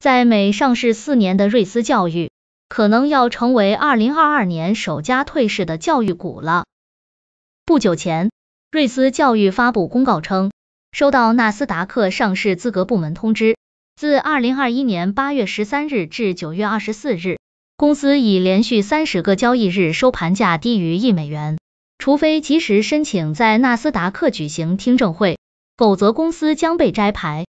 在美上市四年的瑞思教育，可能要成为2022年首家退市的教育股了。不久前，瑞思教育发布公告称，收到纳斯达克上市资格部门通知，自2021年8月13日至9月24日，公司已连续三十个交易日收盘价低于一美元，除非及时申请在纳斯达克举行听证会，否则公司将被摘牌。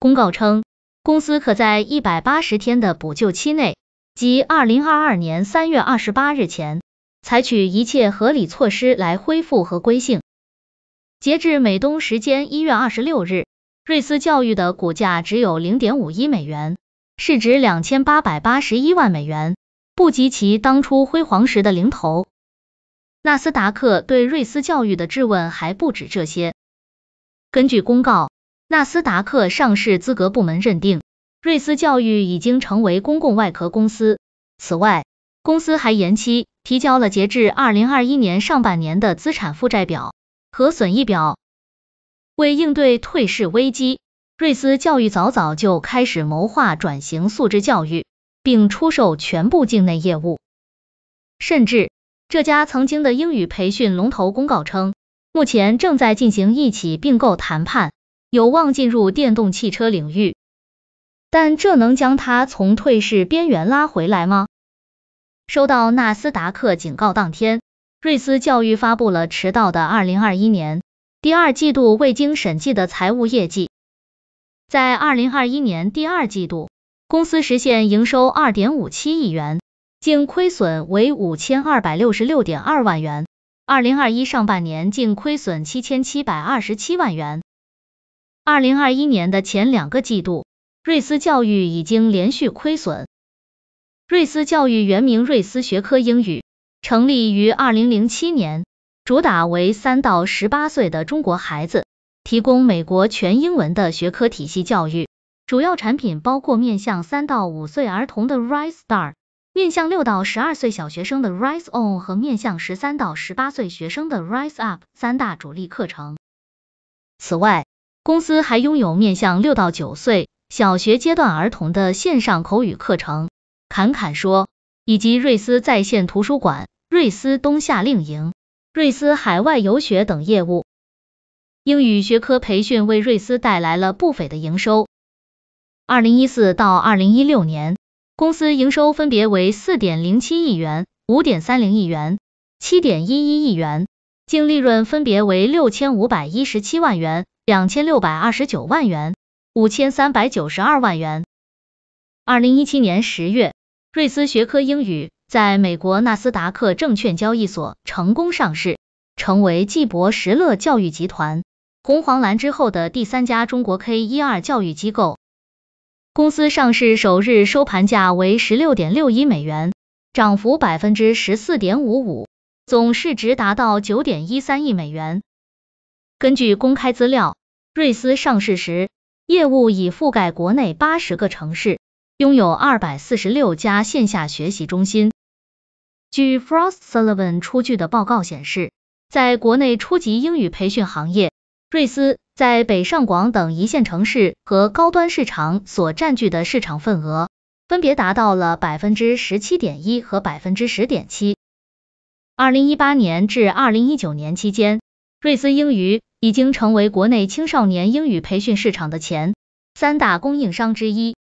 公告称。公司可在一百八十天的补救期内，即二零二二年三月二十八日前，采取一切合理措施来恢复合规性。截至美东时间一月二十六日，瑞思教育的股价只有零点五一美元，市值两千八百八十一万美元，不及其当初辉煌时的零头。纳斯达克对瑞思教育的质问还不止这些。根据公告。纳斯达克上市资格部门认定，瑞思教育已经成为公共外壳公司。此外，公司还延期提交了截至二零二一年上半年的资产负债表和损益表。为应对退市危机，瑞思教育早早就开始谋划转型素质教育，并出售全部境内业务。甚至，这家曾经的英语培训龙头公告称，目前正在进行一起并购谈判。有望进入电动汽车领域，但这能将它从退市边缘拉回来吗？收到纳斯达克警告当天，瑞思教育发布了迟到的二零二一年第二季度未经审计的财务业绩。在二零二一年第二季度，公司实现营收二点五七亿元，净亏损为五千二百六十六点二万元，二零二一上半年净亏损七千七百二十七万元。二零二一年的前两个季度，瑞思教育已经连续亏损。瑞思教育原名瑞思学科英语，成立于二零零七年，主打为三到十八岁的中国孩子提供美国全英文的学科体系教育，主要产品包括面向三到五岁儿童的 Rise Star，面向六到十二岁小学生的 Rise On 和面向十三到十八岁学生的 Rise Up 三大主力课程。此外，公司还拥有面向六到九岁小学阶段儿童的线上口语课程，侃侃说，以及瑞思在线图书馆、瑞思冬夏令营、瑞思海外游学等业务。英语学科培训为瑞思带来了不菲的营收。二零一四到二零一六年，公司营收分别为四点零七亿元、五点三零亿元、七点一一亿元，净利润分别为六千五百一十七万元。两千六百二十九万元，五千三百九十二万元。二零一七年十月，瑞思学科英语在美国纳斯达克证券交易所成功上市，成为继博时乐教育集团、红黄蓝之后的第三家中国 K 一二教育机构。公司上市首日收盘价为十六点六一美元，涨幅百分之十四点五五，总市值达到九点一三亿美元。根据公开资料，瑞思上市时，业务已覆盖国内八十个城市，拥有二百四十六家线下学习中心。据 Frost Sullivan 出具的报告显示，在国内初级英语培训行业，瑞思在北上广等一线城市和高端市场所占据的市场份额，分别达到了百分之十七点一和百分之十点七。二零一八年至二零一九年期间，瑞思英语已经成为国内青少年英语培训市场的前三大供应商之一。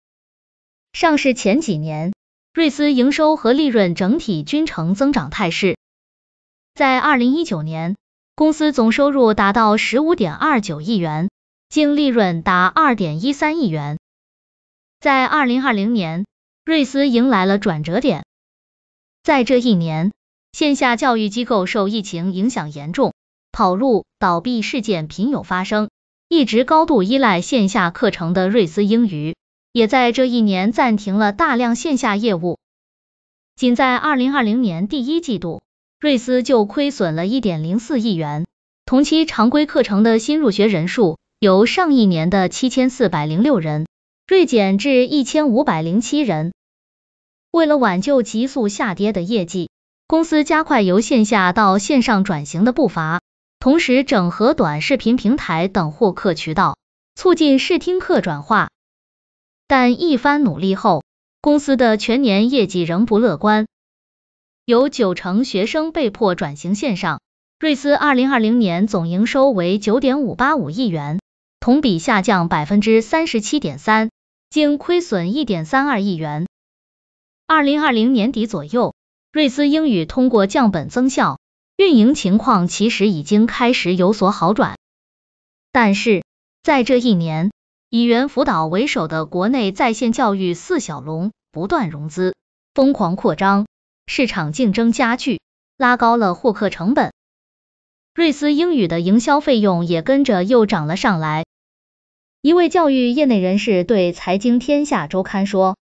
上市前几年，瑞思营收和利润整体均呈增长态势。在二零一九年，公司总收入达到十五点二九亿元，净利润达二点一三亿元。在二零二零年，瑞思迎来了转折点。在这一年，线下教育机构受疫情影响严重。跑路、倒闭事件频有发生，一直高度依赖线下课程的瑞思英语，也在这一年暂停了大量线下业务。仅在二零二零年第一季度，瑞思就亏损了一点零四亿元。同期常规课程的新入学人数由上一年的七千四百零六人，锐减至一千五百零七人。为了挽救急速下跌的业绩，公司加快由线下到线上转型的步伐。同时整合短视频平台等获客渠道，促进视听课转化。但一番努力后，公司的全年业绩仍不乐观，有九成学生被迫转型线上。瑞思二零二零年总营收为九点五八五亿元，同比下降百分之三十七点三，净亏损一点三二亿元。二零二零年底左右，瑞思英语通过降本增效。运营情况其实已经开始有所好转，但是在这一年，以猿辅导为首的国内在线教育四小龙不断融资、疯狂扩张，市场竞争加剧，拉高了获客成本。瑞思英语的营销费用也跟着又涨了上来。一位教育业内人士对《财经天下周刊》说：“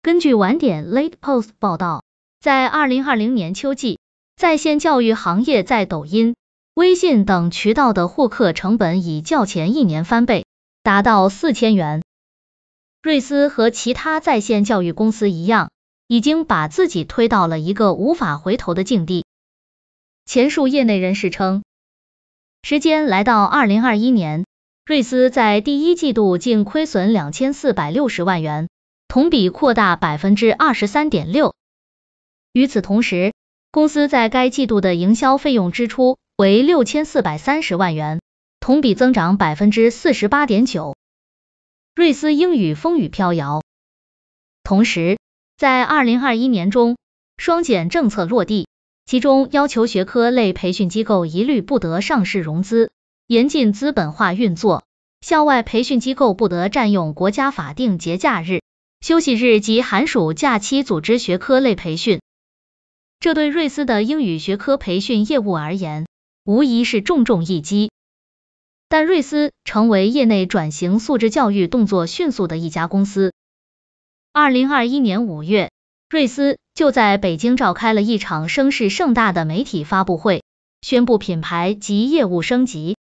根据晚点 （Late Post） 报道，在二零二零年秋季。”在线教育行业在抖音、微信等渠道的获客成本已较前一年翻倍，达到四千元。瑞思和其他在线教育公司一样，已经把自己推到了一个无法回头的境地。前述业内人士称，时间来到二零二一年，瑞思在第一季度净亏损两千四百六十万元，同比扩大百分之二十三点六。与此同时，公司在该季度的营销费用支出为六千四百三十万元，同比增长百分之四十八点九。瑞思英语风雨飘摇。同时，在二零二一年中，双减政策落地，其中要求学科类培训机构一律不得上市融资，严禁资本化运作，校外培训机构不得占用国家法定节假日、休息日及寒暑假期组织学科类培训。这对瑞思的英语学科培训业务而言，无疑是重重一击。但瑞思成为业内转型素质教育动作迅速的一家公司。二零二一年五月，瑞思就在北京召开了一场声势盛大的媒体发布会，宣布品牌及业务升级，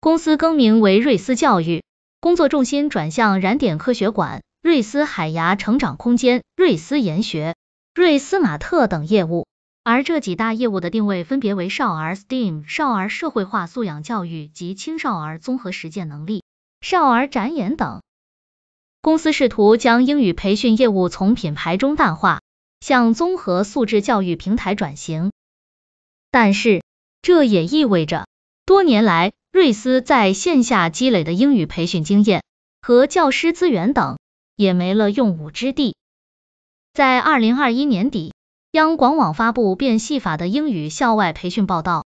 公司更名为瑞思教育，工作重心转向燃点科学馆、瑞思海牙成长空间、瑞思研学。瑞斯马特等业务，而这几大业务的定位分别为少儿 STEAM、少儿社会化素养教育及青少儿综合实践能力、少儿展演等。公司试图将英语培训业务从品牌中淡化，向综合素质教育平台转型，但是这也意味着，多年来瑞思在线下积累的英语培训经验和教师资源等也没了用武之地。在二零二一年底，央广网发布变戏法的英语校外培训报道，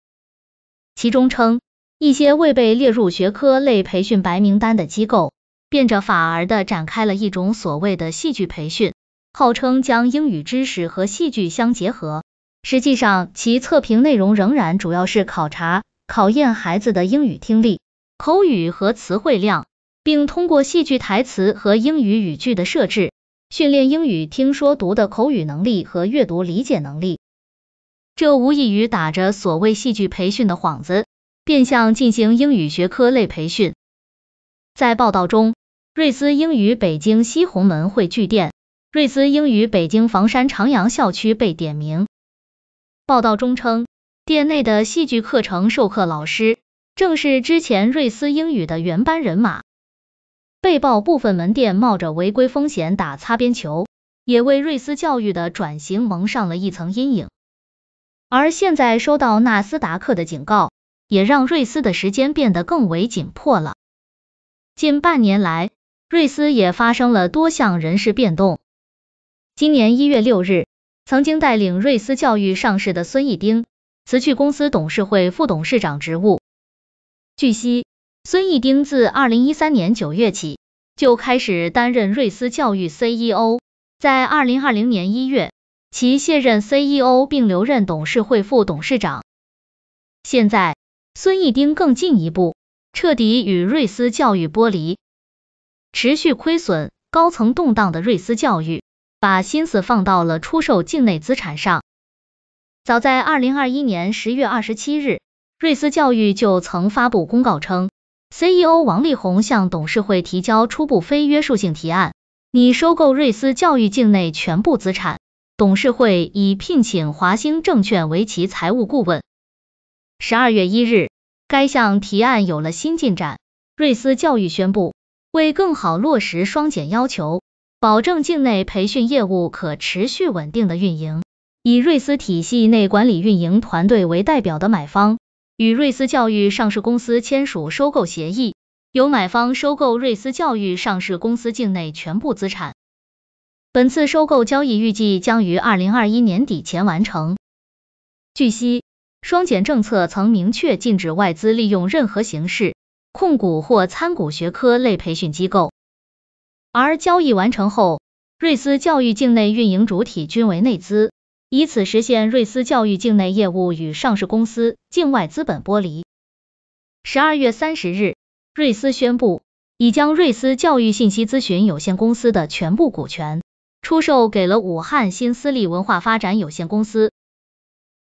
其中称一些未被列入学科类培训白名单的机构，变着法儿的展开了一种所谓的戏剧培训，号称将英语知识和戏剧相结合，实际上其测评内容仍然主要是考察考验孩子的英语听力、口语和词汇量，并通过戏剧台词和英语语句的设置。训练英语听说读的口语能力和阅读理解能力，这无异于打着所谓戏剧培训的幌子，变相进行英语学科类培训。在报道中，瑞思英语北京西红门汇聚店、瑞思英语北京房山长阳校区被点名。报道中称，店内的戏剧课程授课老师正是之前瑞思英语的原班人马。被曝部分门店冒着违规风险打擦边球，也为瑞思教育的转型蒙上了一层阴影。而现在收到纳斯达克的警告，也让瑞思的时间变得更为紧迫了。近半年来，瑞思也发生了多项人事变动。今年一月六日，曾经带领瑞思教育上市的孙艺丁辞去公司董事会副董事长职务。据悉。孙艺丁自二零一三年九月起就开始担任瑞思教育 CEO，在二零二零年一月其卸任 CEO 并留任董事会副董事长。现在孙艺丁更进一步，彻底与瑞思教育剥离。持续亏损、高层动荡的瑞思教育，把心思放到了出售境内资产上。早在二零二一年十月二十七日，瑞思教育就曾发布公告称。CEO 王力宏向董事会提交初步非约束性提案，拟收购瑞思教育境内全部资产。董事会已聘请华兴证券为其财务顾问。十二月一日，该项提案有了新进展。瑞思教育宣布，为更好落实双减要求，保证境内培训业务可持续稳定的运营，以瑞思体系内管理运营团队为代表的买方。与瑞思教育上市公司签署收购协议，由买方收购瑞思教育上市公司境内全部资产。本次收购交易预计将于二零二一年底前完成。据悉，双减政策曾明确禁止外资利用任何形式控股或参股学科类培训机构，而交易完成后，瑞思教育境内运营主体均为内资。以此实现瑞思教育境内业务与上市公司境外资本剥离。十二月三十日，瑞思宣布已将瑞思教育信息咨询有限公司的全部股权出售给了武汉新思力文化发展有限公司。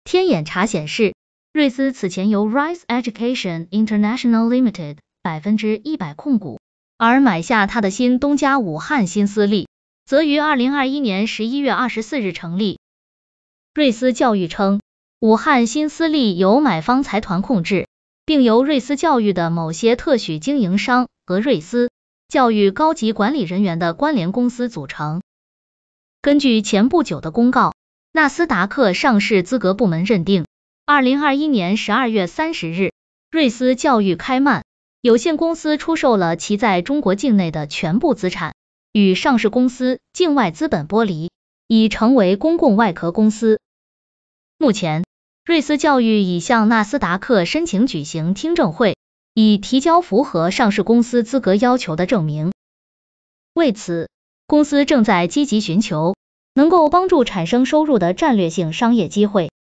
天眼查显示，瑞思此前由 Rise Education International Limited 百分之一百控股，而买下它的新东家武汉新思力，则于二零二一年十一月二十四日成立。瑞思教育称，武汉新私立由买方财团控制，并由瑞思教育的某些特许经营商和瑞思教育高级管理人员的关联公司组成。根据前不久的公告，纳斯达克上市资格部门认定，二零二一年十二月三十日，瑞思教育开曼有限公司出售了其在中国境内的全部资产，与上市公司境外资本剥离，已成为公共外壳公司。目前，瑞思教育已向纳斯达克申请举行听证会，以提交符合上市公司资格要求的证明。为此，公司正在积极寻求能够帮助产生收入的战略性商业机会。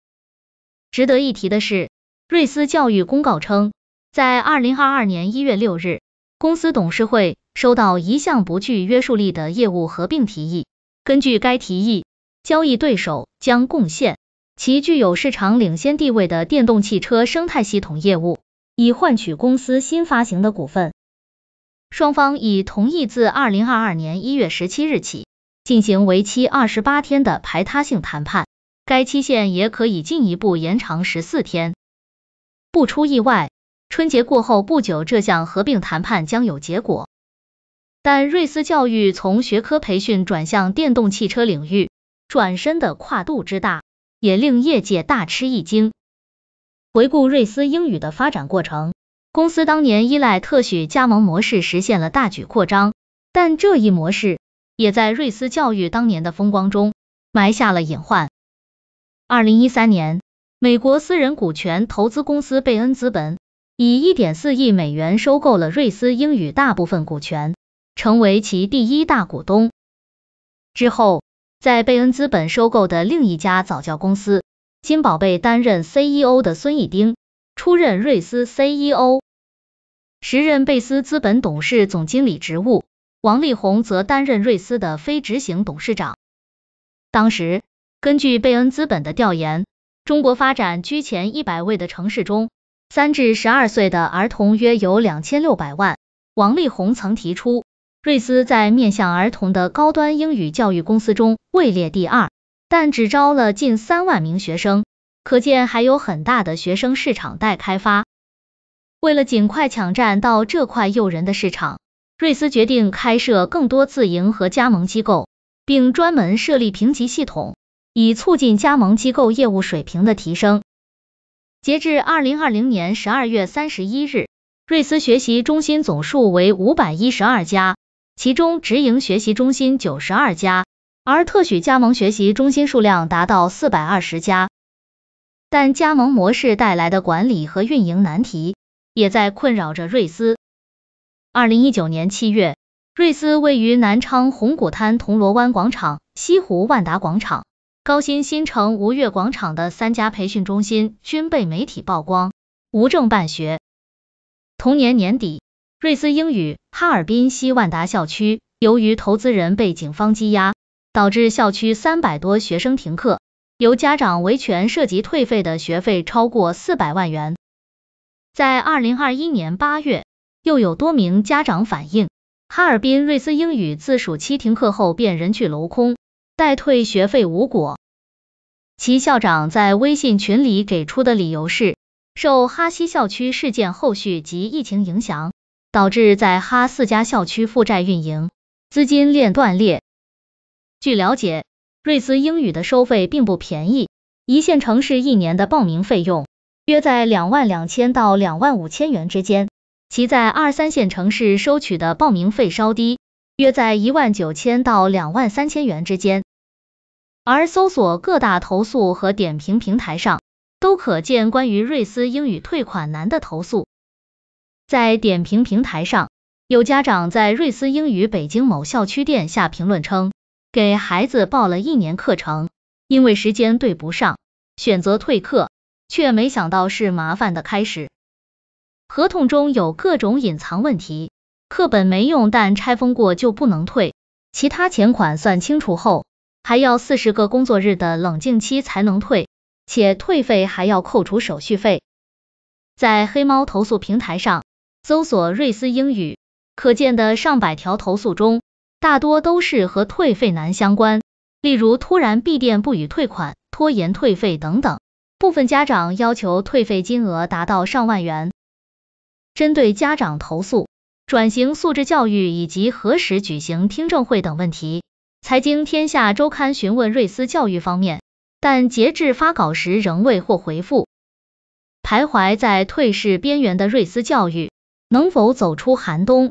值得一提的是，瑞思教育公告称，在二零二二年一月六日，公司董事会收到一项不具约束力的业务合并提议。根据该提议，交易对手将贡献。其具有市场领先地位的电动汽车生态系统业务，以换取公司新发行的股份。双方已同意自二零二二年一月十七日起进行为期二十八天的排他性谈判，该期限也可以进一步延长十四天。不出意外，春节过后不久，这项合并谈判将有结果。但瑞思教育从学科培训转向电动汽车领域，转身的跨度之大。也令业界大吃一惊。回顾瑞思英语的发展过程，公司当年依赖特许加盟模式实现了大举扩张，但这一模式也在瑞思教育当年的风光中埋下了隐患。二零一三年，美国私人股权投资公司贝恩资本以一点四亿美元收购了瑞思英语大部分股权，成为其第一大股东。之后，在贝恩资本收购的另一家早教公司金宝贝担任 CEO 的孙一丁出任瑞思 CEO，时任贝斯资本董事总经理职务王力宏则担任瑞思的非执行董事长。当时，根据贝恩资本的调研，中国发展居前一百位的城市中，三至十二岁的儿童约有两千六百万。王力宏曾提出。瑞思在面向儿童的高端英语教育公司中位列第二，但只招了近三万名学生，可见还有很大的学生市场待开发。为了尽快抢占到这块诱人的市场，瑞思决定开设更多自营和加盟机构，并专门设立评级系统，以促进加盟机构业务水平的提升。截至二零二零年十二月三十一日，瑞思学习中心总数为五百一十二家。其中直营学习中心九十二家，而特许加盟学习中心数量达到四百二十家。但加盟模式带来的管理和运营难题，也在困扰着瑞思。二零一九年七月，瑞思位于南昌红谷滩铜锣湾广场、西湖万达广场、高新新城吾悦广场的三家培训中心均被媒体曝光，无证办学。同年年底。瑞思英语哈尔滨西万达校区，由于投资人被警方羁押，导致校区三百多学生停课，由家长维权涉及退费的学费超过四百万元。在二零二一年八月，又有多名家长反映，哈尔滨瑞思英语自暑期停课后便人去楼空，待退学费无果。其校长在微信群里给出的理由是，受哈西校区事件后续及疫情影响。导致在哈四家校区负债运营，资金链断裂。据了解，瑞思英语的收费并不便宜，一线城市一年的报名费用约在两万两千到两万五千元之间，其在二三线城市收取的报名费稍低，约在一万九千到两万三千元之间。而搜索各大投诉和点评平台上，都可见关于瑞思英语退款难的投诉。在点评平台上，有家长在瑞思英语北京某校区店下评论称，给孩子报了一年课程，因为时间对不上，选择退课，却没想到是麻烦的开始。合同中有各种隐藏问题，课本没用但拆封过就不能退，其他钱款算清楚后，还要四十个工作日的冷静期才能退，且退费还要扣除手续费。在黑猫投诉平台上。搜索瑞思英语可见的上百条投诉中，大多都是和退费难相关，例如突然闭店不予退款、拖延退费等等。部分家长要求退费金额达到上万元。针对家长投诉、转型素质教育以及何时举行听证会等问题，财经天下周刊询问瑞思教育方面，但截至发稿时仍未获回复。徘徊在退市边缘的瑞思教育。能否走出寒冬？